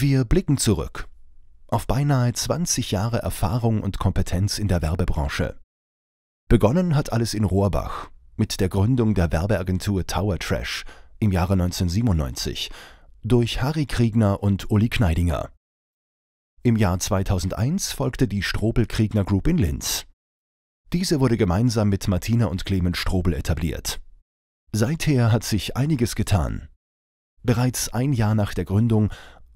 Wir blicken zurück auf beinahe 20 Jahre Erfahrung und Kompetenz in der Werbebranche. Begonnen hat alles in Rohrbach mit der Gründung der Werbeagentur Tower Trash im Jahre 1997 durch Harry Kriegner und Uli Kneidinger. Im Jahr 2001 folgte die Strobel-Kriegner Group in Linz. Diese wurde gemeinsam mit Martina und Clemens Strobel etabliert. Seither hat sich einiges getan. Bereits ein Jahr nach der Gründung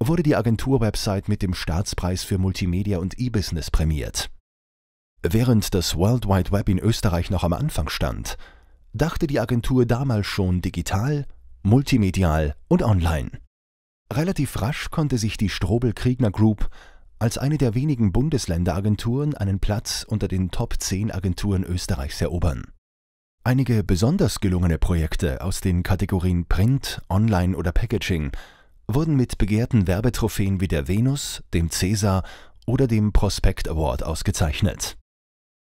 wurde die Agentur-Website mit dem Staatspreis für Multimedia und E-Business prämiert. Während das World Wide Web in Österreich noch am Anfang stand, dachte die Agentur damals schon digital, multimedial und online. Relativ rasch konnte sich die Strobel-Kriegner Group als eine der wenigen Bundesländeragenturen einen Platz unter den Top 10 Agenturen Österreichs erobern. Einige besonders gelungene Projekte aus den Kategorien Print, Online oder Packaging wurden mit begehrten Werbetrophäen wie der Venus, dem Cäsar oder dem Prospect Award ausgezeichnet.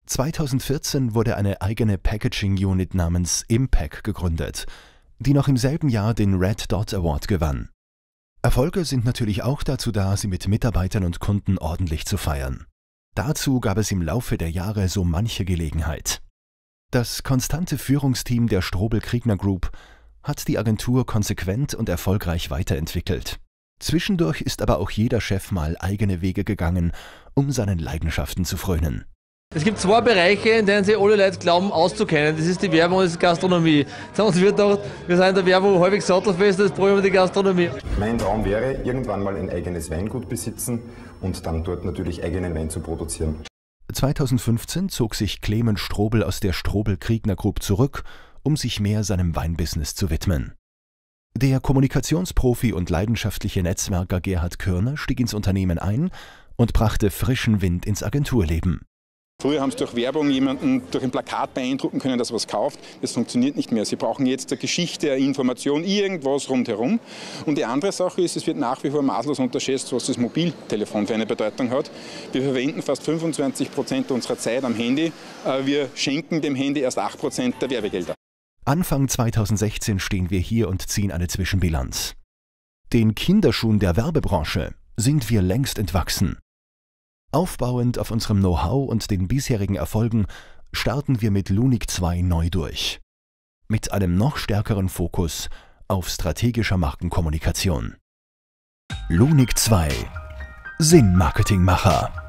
2014 wurde eine eigene Packaging Unit namens Impact gegründet, die noch im selben Jahr den Red Dot Award gewann. Erfolge sind natürlich auch dazu da, sie mit Mitarbeitern und Kunden ordentlich zu feiern. Dazu gab es im Laufe der Jahre so manche Gelegenheit. Das konstante Führungsteam der Strobel Kriegner Group hat die Agentur konsequent und erfolgreich weiterentwickelt. Zwischendurch ist aber auch jeder Chef mal eigene Wege gegangen, um seinen Leidenschaften zu frönen. Es gibt zwei Bereiche, in denen sich alle Leute glauben auszukennen. Das ist die Werbung und das ist Gastronomie. Sonst wird doch, wir sind in der Werbung häufig sattelfest, das probieren wir die Gastronomie. Mein Traum wäre, irgendwann mal ein eigenes Weingut besitzen und dann dort natürlich eigenen Wein zu produzieren. 2015 zog sich Clemens Strobel aus der Strobel-Kriegner Group zurück um sich mehr seinem Weinbusiness zu widmen. Der Kommunikationsprofi und leidenschaftliche Netzwerker Gerhard Körner stieg ins Unternehmen ein und brachte frischen Wind ins Agenturleben. Früher haben sie durch Werbung jemanden durch ein Plakat beeindrucken können, dass er was kauft. Das funktioniert nicht mehr. Sie brauchen jetzt eine Geschichte, eine Information, irgendwas rundherum. Und die andere Sache ist, es wird nach wie vor maßlos unterschätzt, was das Mobiltelefon für eine Bedeutung hat. Wir verwenden fast 25 Prozent unserer Zeit am Handy. Äh, wir schenken dem Handy erst 8 Prozent der Werbegelder. Anfang 2016 stehen wir hier und ziehen eine Zwischenbilanz. Den Kinderschuhen der Werbebranche sind wir längst entwachsen. Aufbauend auf unserem Know-how und den bisherigen Erfolgen starten wir mit Lunik 2 neu durch. Mit einem noch stärkeren Fokus auf strategischer Markenkommunikation. Lunik 2 Sinnmarketingmacher marketingmacher